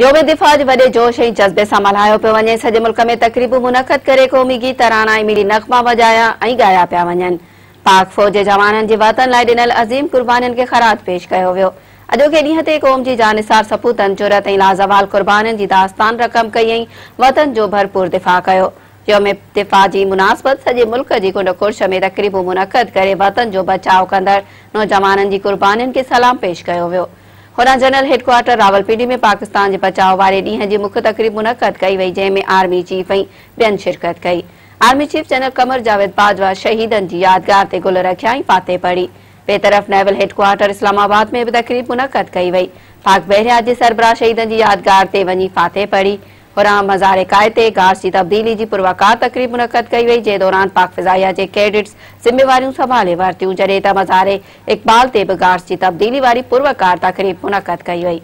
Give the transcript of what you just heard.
तन जो भरपुर दिफ़ा कयो वतन जो बचाउ कंदड़ नौजवाननि जी क़ुर्बानीुनि खे सलाम पेश कयो होना जनरल हेडक्वार्टर रावलपिंडी में पाकिस्तान के बचाव वाले डी की मुख्य तकरीब मुनद कई वही जैमें आर्मी चीफ ऐं शिरकत कई army chief general Qamar Javed Bajwa शहीदनि की यादगार से गुल रखा ऐं फाते पढ़ी बे तरफ़ नेवल हेडक्वार्टर इस्लामाबाद में भी तकरीब मुनद कई वही पाक बहरिया के सरबराह शहीदनि की यादगार से वही फाते पढ़ी हुराम हजारे कायते गार्ड तब्दीली जी पुरवाकार तकरीब मुनद कई वही जै दौरान पाक फिजाया के कैडेट्स जिम्मेवारियूं संभाले वरतियूं जडे त मज़ारे इकबाल ते बि गार्ड तब्दीली वाली पुरवाकार तकरीब मुनद कई वई